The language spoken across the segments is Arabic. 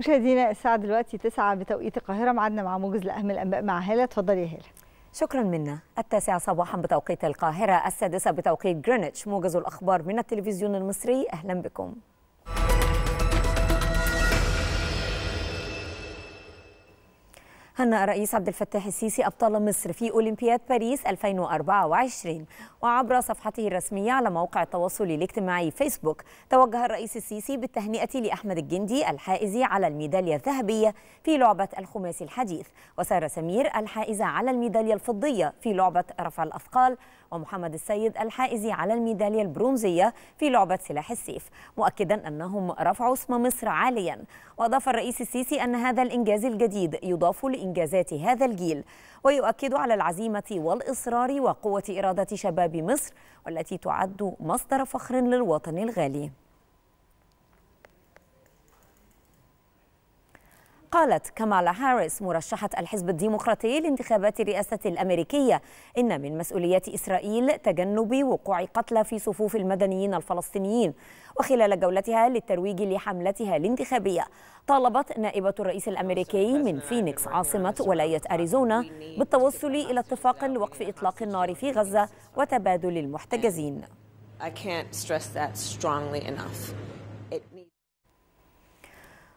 مشاهدينا الساعة دلوقتي 9 بتوقيت القاهرة معادنا مع موجز لأهم الأنباء مع هالة اتفضلي يا هالة شكرا منا التاسعة صباحا بتوقيت القاهرة السادسة بتوقيت جرينتش موجز الأخبار من التلفزيون المصري أهلا بكم هنأ الرئيس عبد الفتاح السيسي أبطال مصر في أولمبياد باريس 2024 وعبر صفحته الرسمية على موقع التواصل الاجتماعي فيسبوك توجه الرئيس السيسي بالتهنئة لأحمد الجندي الحائز على الميدالية الذهبية في لعبة الخماسي الحديث وسارة سمير الحائزة على الميدالية الفضية في لعبة رفع الأثقال ومحمد السيد الحائز على الميدالية البرونزية في لعبة سلاح السيف مؤكدا أنهم رفعوا اسم مصر عاليا وأضاف الرئيس السيسي أن هذا الإنجاز الجديد يضاف إنجازات هذا الجيل ويؤكد على العزيمة والإصرار وقوة إرادة شباب مصر والتي تعد مصدر فخر للوطن الغالي قالت كمالا هاريس مرشحة الحزب الديمقراطي لانتخابات الرئاسة الأمريكية إن من مسؤوليات إسرائيل تجنب وقوع قتلى في صفوف المدنيين الفلسطينيين وخلال جولتها للترويج لحملتها الانتخابية طالبت نائبة الرئيس الأمريكي من فينيكس عاصمة ولاية أريزونا بالتوصل إلى اتفاق لوقف إطلاق النار في غزة وتبادل المحتجزين I can't stress that strongly enough.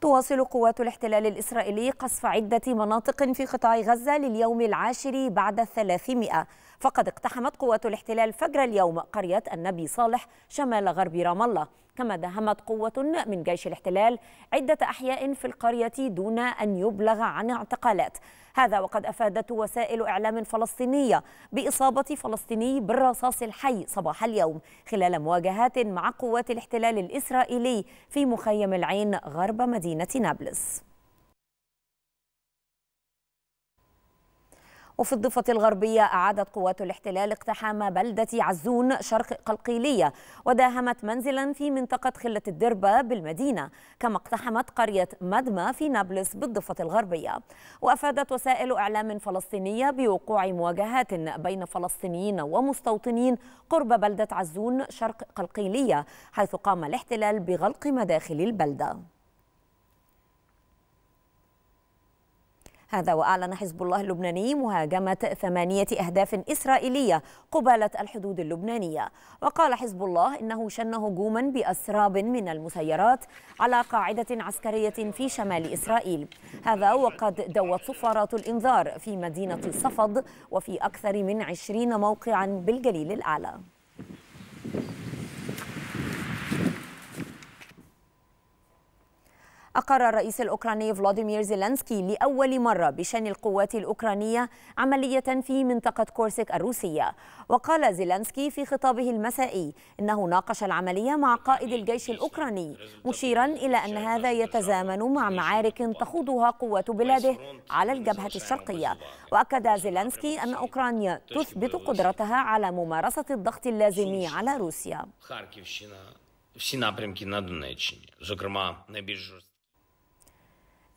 تواصل قوات الاحتلال الإسرائيلي قصف عدة مناطق في قطاع غزة لليوم العاشر بعد الثلاثمائة فقد اقتحمت قوات الاحتلال فجر اليوم قرية النبي صالح شمال غرب رام الله كما دهمت قوة من جيش الاحتلال عدة أحياء في القرية دون أن يبلغ عن اعتقالات هذا وقد أفادت وسائل إعلام فلسطينية بإصابة فلسطيني بالرصاص الحي صباح اليوم خلال مواجهات مع قوات الاحتلال الإسرائيلي في مخيم العين غرب مدينة نابلس وفي الضفة الغربية أعادت قوات الاحتلال اقتحام بلدة عزون شرق قلقيلية وداهمت منزلا في منطقة خلة الدربة بالمدينة كما اقتحمت قرية مدمى في نابلس بالضفة الغربية وأفادت وسائل إعلام فلسطينية بوقوع مواجهات بين فلسطينيين ومستوطنين قرب بلدة عزون شرق قلقيلية حيث قام الاحتلال بغلق مداخل البلدة هذا وأعلن حزب الله اللبناني مهاجمة ثمانية أهداف إسرائيلية قبالة الحدود اللبنانية وقال حزب الله إنه شن هجوما بأسراب من المسيرات على قاعدة عسكرية في شمال إسرائيل هذا وقد دوت صفارات الإنذار في مدينة صفد وفي أكثر من عشرين موقعا بالجليل الأعلى أقر الرئيس الأوكراني فلاديمير زيلانسكي لأول مرة بشن القوات الأوكرانية عملية في منطقة كورسك الروسية وقال زيلانسكي في خطابه المسائي إنه ناقش العملية مع قائد الجيش الأوكراني مشيرا إلى أن هذا يتزامن مع معارك تخوضها قوات بلاده على الجبهة الشرقية وأكد زيلانسكي أن أوكرانيا تثبت قدرتها على ممارسة الضغط اللازم على روسيا. на Донеччині, зокрема найбільш